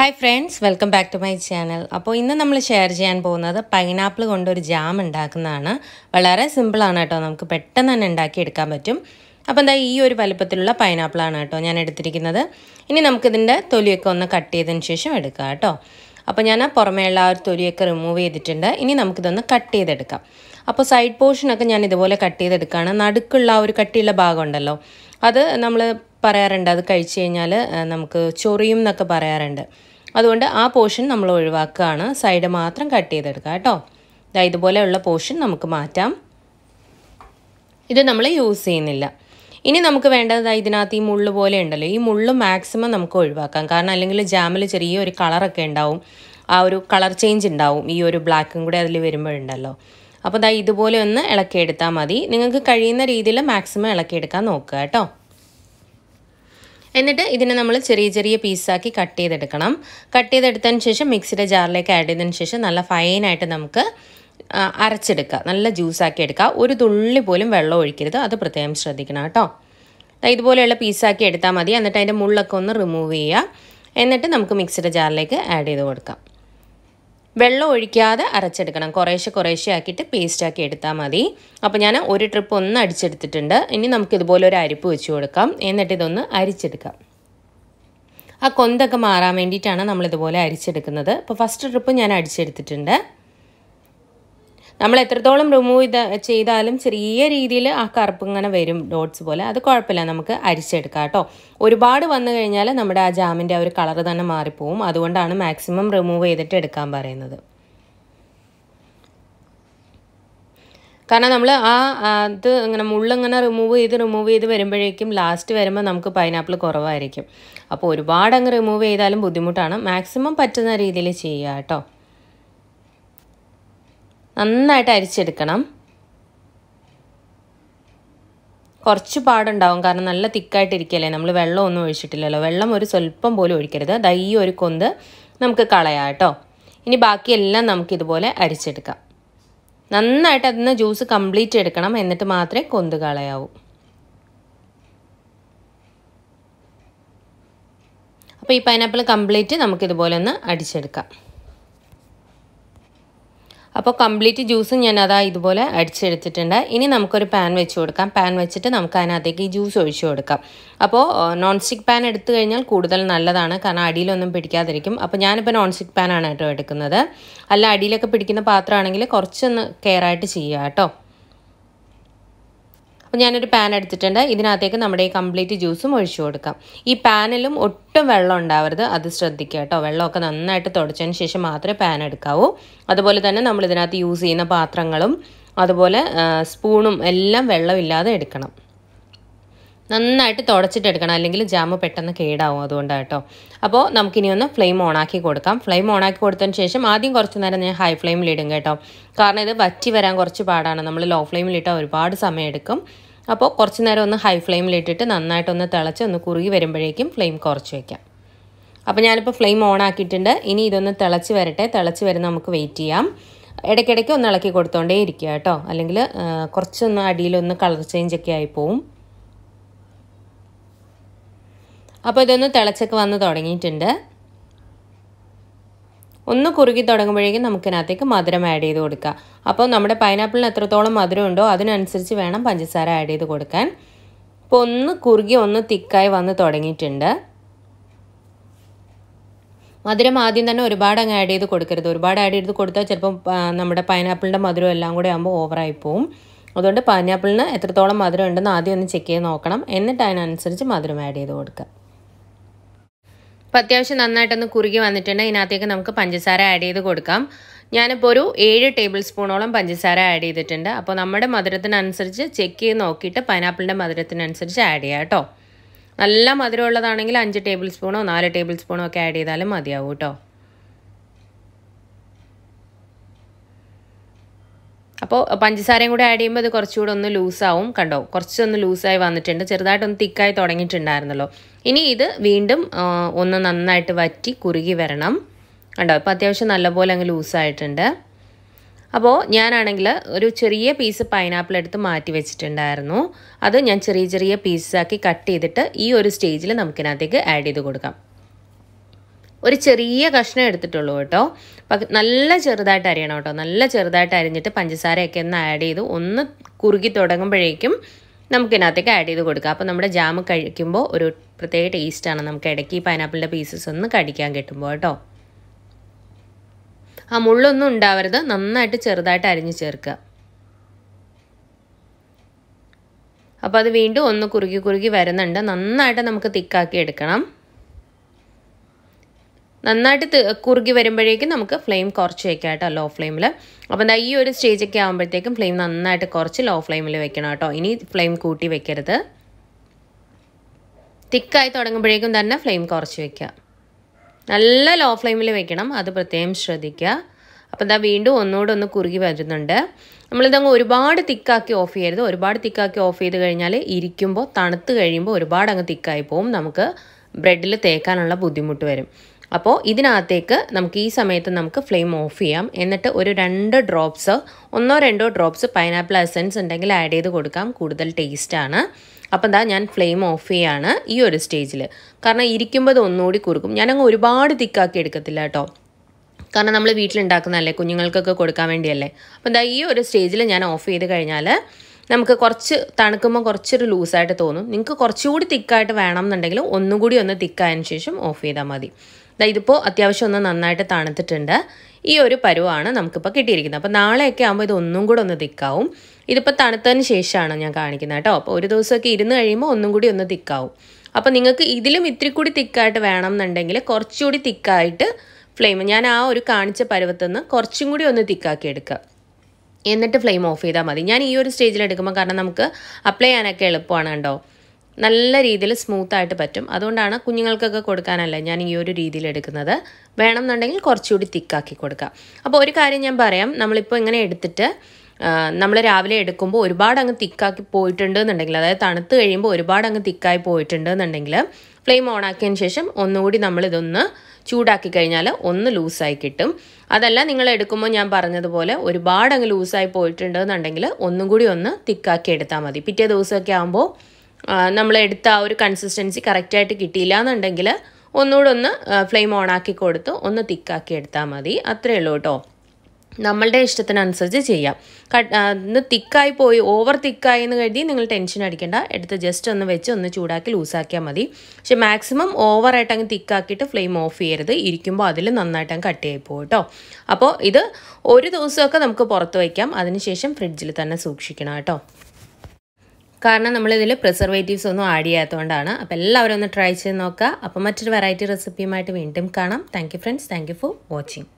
hi friends welcome back to my channel അപ്പോൾ ഇന്ന് നമ്മൾ ഷെയർ ചെയ്യാൻ പോകുന്നത് പൈനാപ്പിൾ കൊണ്ടൊരു ജാം ഉണ്ടാക്കുന്നതാണ് വളരെ സിമ്പിളാണ് കേട്ടോ നമുക്ക് പെട്ടെന്ന് തന്നെ ഉണ്ടാക്കിയെടുക്കാൻ പറ്റും അപ്പോൾ എന്താ ഈ ഒരു വലുപ്പത്തിലുള്ള പൈനാപ്പിളാണ് കേട്ടോ ഞാൻ എടുത്തിരിക്കുന്നത് ഇനി നമുക്കിതിൻ്റെ തൊലിയൊക്കെ ഒന്ന് കട്ട് ചെയ്തതിന് ശേഷം എടുക്കാം കേട്ടോ അപ്പോൾ ഞാൻ പുറമേയുള്ള ആ ഒരു തൊലിയൊക്കെ റിമൂവ് ചെയ്തിട്ടുണ്ട് ഇനി നമുക്കിതൊന്ന് കട്ട് ചെയ്തെടുക്കാം അപ്പോൾ സൈഡ് പോർഷനൊക്കെ ഞാൻ ഇതുപോലെ കട്ട് ചെയ്തെടുക്കുകയാണ് നടുക്കുള്ള ആ ഒരു കട്ടിയുള്ള ഭാഗമുണ്ടല്ലോ അത് നമ്മൾ പറയാറുണ്ട് അത് കഴിച്ചു കഴിഞ്ഞാൽ നമുക്ക് ചൊറിയും എന്നൊക്കെ പറയാറുണ്ട് അതുകൊണ്ട് ആ പോർഷൻ നമ്മൾ ഒഴിവാക്കുകയാണ് സൈഡ് മാത്രം കട്ട് ചെയ്തെടുക്കുക കേട്ടോ ഇതാ ഇതുപോലെയുള്ള പോർഷൻ നമുക്ക് മാറ്റാം ഇത് നമ്മൾ യൂസ് ചെയ്യുന്നില്ല ഇനി നമുക്ക് വേണ്ടത് ഇതിനകത്ത് ഈ മുള്ളു പോലെ ഉണ്ടല്ലോ ഈ മുള്ളു മാക്സിമം നമുക്ക് ഒഴിവാക്കാം കാരണം അല്ലെങ്കിൽ ജാമിൽ ചെറിയൊരു കളറൊക്കെ ഉണ്ടാവും ആ ഒരു കളർ ചേഞ്ച് ഉണ്ടാവും ഈ ഒരു ബ്ലാക്കും കൂടെ അതിൽ വരുമ്പോഴുണ്ടല്ലോ അപ്പോൾ ദാ ഇതുപോലെ ഒന്ന് ഇളക്കിയെടുത്താൽ മതി നിങ്ങൾക്ക് കഴിയുന്ന രീതിയിൽ മാക്സിമം ഇളക്കിയെടുക്കാൻ നോക്കുക കേട്ടോ എന്നിട്ട് ഇതിനെ നമ്മൾ ചെറിയ ചെറിയ പീസാക്കി കട്ട് ചെയ്തെടുക്കണം കട്ട് ചെയ്തെടുത്തതിന് ശേഷം മിക്സിയുടെ ജാറിലേക്ക് ആഡ് ചെയ്തതിന് ശേഷം നല്ല ഫൈനായിട്ട് നമുക്ക് അരച്ചെടുക്കുക നല്ല ജ്യൂസാക്കി എടുക്കുക ഒരു തുള്ളി പോലും വെള്ളം ഒഴിക്കരുത് അത് പ്രത്യേകം ശ്രദ്ധിക്കണം കേട്ടോ ഇതുപോലെയുള്ള പീസാക്കി എടുത്താൽ മതി എന്നിട്ട് അതിൻ്റെ മുള്ളൊക്കെ ഒന്ന് റിമൂവ് ചെയ്യുക എന്നിട്ട് നമുക്ക് മിക്സിയുടെ ജാറിലേക്ക് ആഡ് ചെയ്ത് കൊടുക്കാം വെള്ളം ഒഴിക്കാതെ അരച്ചെടുക്കണം കുറേശ്ശെ കുറേശ്ശെ ആക്കിയിട്ട് പേസ്റ്റാക്കി എടുത്താൽ മതി അപ്പോൾ ഞാൻ ഒരു ട്രിപ്പ് ഒന്ന് അടിച്ചെടുത്തിട്ടുണ്ട് ഇനി നമുക്ക് ഇതുപോലെ ഒരു അരിപ്പ് വെച്ച് കൊടുക്കാം എന്നിട്ട് ഇതൊന്ന് അരിച്ചെടുക്കാം ആ കൊന്തൊക്കെ മാറാൻ വേണ്ടിയിട്ടാണ് നമ്മളിതുപോലെ അരിച്ചെടുക്കുന്നത് അപ്പോൾ ഫസ്റ്റ് ട്രിപ്പ് ഞാൻ അടിച്ചെടുത്തിട്ടുണ്ട് നമ്മൾ എത്രത്തോളം റിമൂവ് ചെയ്താലും ചെറിയ രീതിയിൽ ആ കറുപ്പ് ഇങ്ങനെ വരും ഡോട്ട്സ് പോലെ അത് കുഴപ്പമില്ല നമുക്ക് അരിച്ചെടുക്കാം കേട്ടോ ഒരുപാട് വന്നു കഴിഞ്ഞാൽ നമ്മുടെ ആ ജാമിൻ്റെ ആ ഒരു കളർ തന്നെ മാറിപ്പോവും അതുകൊണ്ടാണ് മാക്സിമം റിമൂവ് ചെയ്തിട്ട് എടുക്കാൻ പറയുന്നത് കാരണം നമ്മൾ ആ അത് ഇങ്ങനെ മുള്ളിങ്ങനെ റിമൂവ് ചെയ്ത് റിമൂവ് ചെയ്ത് വരുമ്പോഴേക്കും ലാസ്റ്റ് വരുമ്പോൾ നമുക്ക് പൈനാപ്പിൾ കുറവായിരിക്കും അപ്പോൾ ഒരുപാട് അങ്ങ് റിമൂവ് ചെയ്താലും ബുദ്ധിമുട്ടാണ് മാക്സിമം പറ്റുന്ന രീതിയിൽ ചെയ്യുക കേട്ടോ നന്നായിട്ട് അരിച്ചെടുക്കണം കുറച്ച് പാടുണ്ടാവും കാരണം നല്ല തിക്കായിട്ടിരിക്കല്ലേ നമ്മൾ വെള്ളം ഒന്നും ഒഴിച്ചിട്ടില്ലല്ലോ വെള്ളം ഒരു സ്വല്പം പോലും ഒഴിക്കരുത് ദൈ ഒരു കൊന്ത് നമുക്ക് കളയാം കേട്ടോ ഇനി ബാക്കിയെല്ലാം നമുക്കിതുപോലെ അരിച്ചെടുക്കാം നന്നായിട്ട് അതിന് ജ്യൂസ് കംപ്ലീറ്റ് എടുക്കണം എന്നിട്ട് മാത്രമേ കൊന്ത് കളയാവൂ അപ്പോൾ ഈ പൈനാപ്പിൾ കംപ്ലീറ്റ് നമുക്കിതുപോലെ ഒന്ന് അടിച്ചെടുക്കാം അപ്പോൾ കംപ്ലീറ്റ് ജ്യൂസും ഞാൻ അതാ ഇതുപോലെ അടിച്ചെടുത്തിട്ടുണ്ട് ഇനി നമുക്കൊരു പാൻ വെച്ച് കൊടുക്കാം പാൻ വെച്ചിട്ട് നമുക്ക് അതിനകത്തേക്ക് ഈ ജ്യൂസ് ഒഴിച്ചു കൊടുക്കാം അപ്പോൾ നോൺ സ്റ്റിക്ക് പാൻ എടുത്തു കഴിഞ്ഞാൽ കൂടുതൽ നല്ലതാണ് കാരണം അടിയിലൊന്നും പിടിക്കാതിരിക്കും അപ്പോൾ ഞാനിപ്പോൾ നോൺ സ്റ്റിക്ക് പാനാണ് കേട്ടോ എടുക്കുന്നത് അല്ല അടിയിലൊക്കെ പിടിക്കുന്ന പാത്രമാണെങ്കിൽ കുറച്ചൊന്ന് കെയറായിട്ട് ചെയ്യുക കേട്ടോ അപ്പോൾ ഞാനൊരു പാൻ എടുത്തിട്ടുണ്ട് ഇതിനകത്തേക്ക് നമ്മുടെ ഈ കംപ്ലീറ്റ് ജ്യൂസും ഒഴിച്ചു കൊടുക്കാം ഈ പാനിലും ഒട്ടും വെള്ളം ഉണ്ടാവരുത് അത് ശ്രദ്ധിക്കുക കേട്ടോ വെള്ളമൊക്കെ നന്നായിട്ട് തുടച്ചതിന് ശേഷം മാത്രമേ പാൻ എടുക്കാവൂ അതുപോലെ തന്നെ നമ്മൾ ഇതിനകത്ത് യൂസ് ചെയ്യുന്ന പാത്രങ്ങളും അതുപോലെ സ്പൂണും എല്ലാം വെള്ളമില്ലാതെ എടുക്കണം നന്നായിട്ട് തുടച്ചിട്ടെടുക്കണം അല്ലെങ്കിൽ ജാമ് പെട്ടെന്ന് കേടാവും അതുകൊണ്ടാണ് കേട്ടോ അപ്പോൾ നമുക്കിനി ഒന്ന് ഫ്ലെയിം ഓണാക്കി കൊടുക്കാം ഫ്ലെയിം ഓണാക്കി കൊടുത്തതിന് ശേഷം ആദ്യം കുറച്ച് നേരം ഞാൻ ഹൈ ഫ്ലെയിമിലിടും കേട്ടോ കാരണം ഇത് വറ്റി വരാൻ കുറച്ച് പാടാണ് നമ്മൾ ലോ ഫ്ലെയിമിലിട്ടാൽ ഒരുപാട് സമയം എടുക്കും അപ്പോൾ കുറച്ച് നേരം ഒന്ന് ഹൈ ഫ്ലെയിമിലിട്ടിട്ട് നന്നായിട്ടൊന്ന് തിളച്ച് ഒന്ന് കുറുകി വരുമ്പോഴേക്കും ഫ്ലെയിം കുറച്ച് വയ്ക്കാം അപ്പോൾ ഞാനിപ്പോൾ ഫ്ലെയിം ഓൺ ആക്കിയിട്ടുണ്ട് ഇനി ഇതൊന്ന് തിളച്ച് വരട്ടെ തിളച്ച് വരുന്ന നമുക്ക് വെയിറ്റ് ചെയ്യാം ഇടയ്ക്കിടയ്ക്ക് ഒന്ന് ഇളക്കി കൊടുത്തോണ്ടേ ഇരിക്കുക കേട്ടോ അല്ലെങ്കിൽ കുറച്ചൊന്ന് അടിയിലൊന്ന് കളർ ചേഞ്ച് ഒക്കെ ആയി പോവും അപ്പോൾ ഇതൊന്ന് തിളച്ചൊക്കെ വന്ന് തുടങ്ങിയിട്ടുണ്ട് ഒന്ന് കുറുകി തുടങ്ങുമ്പോഴേക്കും നമുക്കിതിനകത്തേക്ക് മധുരം ആഡ് ചെയ്ത് കൊടുക്കാം അപ്പോൾ നമ്മുടെ പൈനാപ്പിളിന് എത്രത്തോളം മധുരം ഉണ്ടോ അതിനനുസരിച്ച് വേണം പഞ്ചസാര ആഡ് ചെയ്ത് കൊടുക്കാൻ അപ്പോൾ ഒന്ന് കുറുകി ഒന്ന് തിക്കായി വന്ന് തുടങ്ങിയിട്ടുണ്ട് മധുരം ആദ്യം തന്നെ ഒരുപാട് അങ്ങ് ആഡ് ചെയ്ത് കൊടുക്കരുത് ഒരുപാട് ആഡ് ചെയ്ത് കൊടുത്താൽ ചിലപ്പം നമ്മുടെ പൈനാപ്പിളിൻ്റെ മധുരം എല്ലാം കൂടെ ആകുമ്പോൾ ഓവറായി പോവും അതുകൊണ്ട് പൈനാപ്പിളിന് എത്രത്തോളം മധുരം ഉണ്ടെന്ന് ആദ്യം ഒന്ന് ചെക്ക് ചെയ്ത് നോക്കണം എന്നിട്ട് അതിനനുസരിച്ച് മധുരം ആഡ് ചെയ്ത് കൊടുക്കുക അപ്പോൾ അത്യാവശ്യം നന്നായിട്ടൊന്ന് കുറുകി വന്നിട്ടുണ്ട് ഇതിനകത്തേക്ക് നമുക്ക് പഞ്ചസാര ആഡ് ചെയ്ത് കൊടുക്കാം ഞാനിപ്പോൾ ഒരു ഏഴ് ടേബിൾ സ്പൂണോളം പഞ്ചസാര ആഡ് ചെയ്തിട്ടുണ്ട് അപ്പോൾ നമ്മുടെ മധുരത്തിനനുസരിച്ച് ചെക്ക് ചെയ്ത് നോക്കിയിട്ട് പൈനാപ്പിളിൻ്റെ മധുരത്തിനനുസരിച്ച് ആഡ് ചെയ്യാം കേട്ടോ നല്ല മധുരമുള്ളതാണെങ്കിൽ അഞ്ച് ടേബിൾ സ്പൂണോ നാല് ടേബിൾ സ്പൂണോ ഒക്കെ ആഡ് ചെയ്താലും മതിയാവും കേട്ടോ അപ്പോൾ പഞ്ചസാരയും കൂടി ആഡ് ചെയ്യുമ്പോൾ അത് കുറച്ചുകൂടെ ഒന്ന് ലൂസാവും കണ്ടോ കുറച്ചൊന്ന് ലൂസായി വന്നിട്ടുണ്ട് ചെറുതായിട്ടൊന്ന് തിക്കായി തുടങ്ങിയിട്ടുണ്ടായിരുന്നല്ലോ ഇനി ഇത് വീണ്ടും ഒന്ന് നന്നായിട്ട് വറ്റി കുറുകി വരണം കണ്ടോ ഇപ്പോൾ അത്യാവശ്യം നല്ലപോലെ അങ്ങ് ലൂസായിട്ടുണ്ട് അപ്പോൾ ഞാനാണെങ്കിൽ ഒരു ചെറിയ പീസ് പൈനാപ്പിൾ എടുത്ത് മാറ്റി വെച്ചിട്ടുണ്ടായിരുന്നു അത് ഞാൻ ചെറിയ ചെറിയ പീസാക്കി കട്ട് ചെയ്തിട്ട് ഈ ഒരു സ്റ്റേജിൽ നമുക്കിനകത്തേക്ക് ആഡ് ചെയ്ത് കൊടുക്കാം ഒരു ചെറിയ കഷ്ണം എടുത്തിട്ടുള്ളൂ കേട്ടോ നല്ല ചെറുതായിട്ട് അരിയണം കേട്ടോ നല്ല ചെറുതായിട്ട് അരിഞ്ഞിട്ട് പഞ്ചസാരയൊക്കെ ഒന്ന് ആഡ് ചെയ്ത് ഒന്ന് കുറുകി തുടങ്ങുമ്പോഴേക്കും നമുക്കിതിനകത്തേക്ക് ആഡ് ചെയ്ത് കൊടുക്കാം അപ്പോൾ നമ്മുടെ ജാം കഴിക്കുമ്പോൾ ഒരു പ്രത്യേക ടേസ്റ്റാണ് നമുക്ക് ഇടയ്ക്ക് ഈ പൈനാപ്പിളിൻ്റെ പീസസ് ഒന്ന് കടിക്കാൻ കിട്ടുമ്പോൾ കേട്ടോ ആ മുള്ളൊന്നും ഉണ്ടാവരുത് നന്നായിട്ട് ചെറുതായിട്ട് അരിഞ്ഞ് ചേർക്കുക അപ്പോൾ അത് വീണ്ടും ഒന്ന് കുറുകി കുറുകി വരുന്നുണ്ട് നന്നായിട്ട് നമുക്ക് തിക്കാക്കി എടുക്കണം നന്നായിട്ട് കുറുകി വരുമ്പോഴേക്കും നമുക്ക് ഫ്ലെയിം കുറച്ച് വെക്കാം കേട്ടോ ലോ ഫ്ലെയിമിൽ അപ്പം എന്താ ഈ ഒരു സ്റ്റേജൊക്കെ ആകുമ്പോഴത്തേക്കും ഫ്ലെയിം നന്നായിട്ട് കുറച്ച് ലോ ഫ്ലെയിമിൽ വെക്കണം കേട്ടോ ഇനി ഫ്ലെയിം കൂട്ടി വെക്കരുത് തിക്കായി തുടങ്ങുമ്പോഴേക്കും തന്നെ ഫ്ലെയിം കുറച്ച് വെക്കുക നല്ല ലോ ഫ്ലെയിമിൽ വെക്കണം അത് പ്രത്യേകം ശ്രദ്ധിക്കുക അപ്പോൾ എന്താ വീണ്ടും ഒന്നുകൂടെ ഒന്ന് കുറുകി വരുന്നുണ്ട് നമ്മളിതങ്ങ് ഒരുപാട് തിക്കാക്കി ഓഫ് ചെയ്യരുത് ഒരുപാട് തിക്കാക്കി ഓഫ് ചെയ്ത് കഴിഞ്ഞാൽ ഇരിക്കുമ്പോൾ തണുത്ത് കഴിയുമ്പോൾ ഒരുപാട് അങ്ങ് തിക്കായി പോവും നമുക്ക് ബ്രെഡിൽ തേക്കാനുള്ള ബുദ്ധിമുട്ട് വരും അപ്പോൾ ഇതിനകത്തേക്ക് നമുക്ക് ഈ സമയത്ത് നമുക്ക് ഫ്ലെയിം ഓഫ് ചെയ്യാം എന്നിട്ട് ഒരു രണ്ട് ഡ്രോപ്സ് ഒന്നോ രണ്ടോ ഡ്രോപ്സ് പൈനാപ്പിൾ എസൻസ് ഉണ്ടെങ്കിൽ ആഡ് ചെയ്ത് കൊടുക്കാം കൂടുതൽ ടേസ്റ്റാണ് അപ്പം എന്താ ഞാൻ ഫ്ലെയിം ഓഫ് ചെയ്യാണ് ഈ ഒരു സ്റ്റേജിൽ കാരണം ഇരിക്കുമ്പോൾ അത് ഒന്നുകൂടി കുറുക്കും ഞാനങ്ങ് ഒരുപാട് തിക്കാക്കി എടുക്കത്തില്ല കേട്ടോ കാരണം നമ്മൾ വീട്ടിലുണ്ടാക്കുന്നതല്ലേ കുഞ്ഞുങ്ങൾക്കൊക്കെ കൊടുക്കാൻ വേണ്ടിയല്ലേ അപ്പം എന്താ ഈ ഒരു സ്റ്റേജിൽ ഞാൻ ഓഫ് ചെയ്ത് കഴിഞ്ഞാൽ നമുക്ക് കുറച്ച് തണുക്കുമ്പോൾ കുറച്ചൊരു ലൂസായിട്ട് തോന്നും നിങ്ങൾക്ക് കുറച്ചുകൂടി തിക്കായിട്ട് വേണം എന്നുണ്ടെങ്കിൽ ഒന്നുകൂടി ഒന്ന് തിക്കായതിനു ശേഷം ഓഫ് ചെയ്താൽ മതി ഇതിപ്പോൾ അത്യാവശ്യം ഒന്ന് നന്നായിട്ട് തണുത്തിട്ടുണ്ട് ഈ ഒരു പരുവാണ് നമുക്കിപ്പോൾ കിട്ടിയിരിക്കുന്നത് അപ്പോൾ നാളെയൊക്കെ ആകുമ്പോൾ ഇത് ഒന്നും കൂടെ ഒന്ന് തിക്കാവും ഇതിപ്പോൾ തണുത്തതിന് ശേഷമാണ് ഞാൻ കാണിക്കുന്നത് കേട്ടോ അപ്പോൾ ഒരു ദിവസമൊക്കെ ഇരുന്ന് കഴിയുമ്പോൾ ഒന്നും കൂടി ഒന്ന് തിക്കാവും അപ്പോൾ നിങ്ങൾക്ക് ഇതിലും ഇത്തിരി കൂടി തിക്കായിട്ട് വേണം എന്നുണ്ടെങ്കിൽ കുറച്ചുകൂടി തിക്കായിട്ട് ഫ്ലെയിം ഞാൻ ആ ഒരു കാണിച്ച പരുവത്തുനിന്ന് കുറച്ചും കൂടി ഒന്ന് തിക്കാക്കി എടുക്കുക എന്നിട്ട് ഫ്ലെയിം ഓഫ് ചെയ്താൽ മതി ഞാൻ ഈ ഒരു സ്റ്റേജിൽ എടുക്കുമ്പോൾ കാരണം നമുക്ക് അപ്ലൈ ചെയ്യാനൊക്കെ എളുപ്പമാണ് കേട്ടോ നല്ല രീതിയിൽ സ്മൂത്തായിട്ട് പറ്റും അതുകൊണ്ടാണ് കുഞ്ഞുങ്ങൾക്കൊക്കെ കൊടുക്കാനല്ല ഞാൻ ഈ ഒരു രീതിയിൽ എടുക്കുന്നത് വേണമെന്നുണ്ടെങ്കിൽ കുറച്ചുകൂടി തിക്കാക്കി കൊടുക്കാം അപ്പോൾ ഒരു കാര്യം ഞാൻ പറയാം നമ്മളിപ്പോൾ ഇങ്ങനെ എടുത്തിട്ട് നമ്മൾ രാവിലെ എടുക്കുമ്പോൾ ഒരുപാട് അങ്ങ് തിക്കാക്കി പോയിട്ടുണ്ട് എന്നുണ്ടെങ്കിൽ അതായത് തണുത്ത് കഴിയുമ്പോൾ ഒരുപാട് അങ്ങ് തിക്കായി പോയിട്ടുണ്ട് എന്നുണ്ടെങ്കിൽ ഫ്ലെയിം ഓൺ ആക്കിയതിന് ശേഷം ഒന്നുകൂടി നമ്മൾ ഇതൊന്ന് ചൂടാക്കി കഴിഞ്ഞാൽ ഒന്ന് ലൂസായി കിട്ടും അതല്ല നിങ്ങൾ എടുക്കുമ്പോൾ ഞാൻ പറഞ്ഞതുപോലെ ഒരുപാട് അങ്ങ് ലൂസായി പോയിട്ടുണ്ട് എന്നുണ്ടെങ്കിൽ ഒന്നും കൂടി ഒന്ന് തിക്കാക്കി എടുത്താൽ മതി പിറ്റേ ദിവസമൊക്കെ ആകുമ്പോൾ നമ്മൾ എടുത്ത ആ ഒരു കൺസിസ്റ്റൻസി കറക്റ്റായിട്ട് കിട്ടിയില്ല എന്നുണ്ടെങ്കിൽ ഒന്നുകൂടെ ഒന്ന് ഫ്ലെയിം ഓൺ ആക്കി കൊടുത്ത് ഒന്ന് തിക്കാക്കി എടുത്താൽ മതി അത്രയേ ഉള്ളൂ കേട്ടോ നമ്മളുടെ ഇഷ്ടത്തിനനുസരിച്ച് ചെയ്യാം ഒന്ന് തിക്കായി പോയി ഓവർ തിക്കായി എന്ന് കരുതി നിങ്ങൾ ടെൻഷൻ അടിക്കേണ്ട എടുത്ത് ജസ്റ്റ് ഒന്ന് വെച്ച് ഒന്ന് ചൂടാക്കി ലൂസാക്കിയാൽ മതി പക്ഷെ മാക്സിമം ഓവറായിട്ട് അങ്ങ് തിക്കാക്കിയിട്ട് ഫ്ലെയിം ഓഫ് ചെയ്യരുത് ഇരിക്കുമ്പോൾ അതിൽ നന്നായിട്ട് അങ്ങ് കട്ട് ചെയ്യിപ്പോൾ കേട്ടോ അപ്പോൾ ഇത് ഒരു ദിവസമൊക്കെ നമുക്ക് പുറത്ത് വയ്ക്കാം അതിനുശേഷം ഫ്രിഡ്ജിൽ തന്നെ സൂക്ഷിക്കണം കേട്ടോ കാരണം നമ്മളിതിൽ പ്രിസർവേറ്റീവ്സ് ഒന്നും ആഡ് ചെയ്യാത്തതുകൊണ്ടാണ് അപ്പോൾ എല്ലാവരും ഒന്ന് ട്രൈ ചെയ്ത് നോക്കുക അപ്പോൾ മറ്റൊരു വെറൈറ്റി റെസിപ്പിയുമായിട്ട് വീണ്ടും കാണാം thank friends thank for watching